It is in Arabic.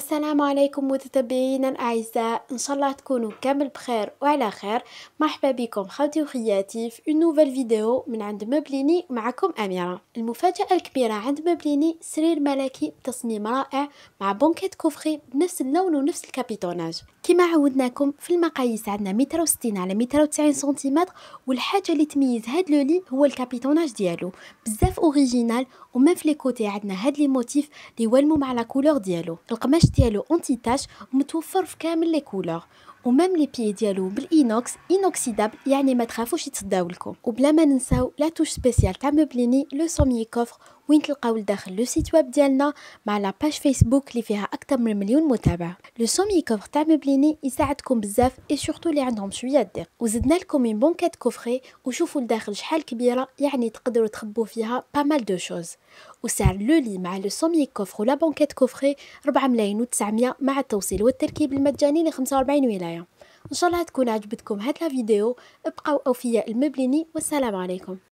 السلام عليكم متتبعينا الاعزاء ان شاء الله تكونوا كامل بخير وعلى خير مرحبا بكم خوتي وخياتي في اون نوفيل فيديو من عند مبليني معكم اميره المفاجاه الكبيره عند مبليني سرير ملكي بتصميم رائع مع بونكيت كوفخي بنفس اللون ونفس الكابيتوناج كما عودناكم في المقاييس عندنا متر وستين على متر وتسعين سنتيمتر والحاجه اللي تميز هاد لولي هو الكابيتوناج ديالو بزاف اوريجينال وما في لي كوتي عندنا هاد لي موتيف اللي مع لا كولور ديالو القماش ديالو اونتي تاش ومتوفر في كامل لي كولور ومام لي بيي ديالو بالإينوكس إينوكسيدابل يعني ما تخافوش يتصداو لكم وبلا ما ننساو لا توش سبيسيال تاع موبليني لو سوميي كوفر وين تلقاو لداخل لو سيت ويب ديالنا مع لاباج فيسبوك اللي فيها اكثر من مليون متابع لو سومي كوفر تاع مبليني يساعدكم بزاف اي سورتو اللي عندهم شويه دير وزدنا لكم اون بونكات كوفري وشوفوا لداخل شحال كبيره يعني تقدروا تخبوا فيها با مال دو شوز وسعر لو لي مع لو سومي كوفر ولا بونكات كوفري 4 ملايين و900 مع التوصيل والتركيب المجاني ل 45 ولايه ان شاء الله تكون عجبتكم هاد فيديو ابقوا اوفياء المبليني والسلام عليكم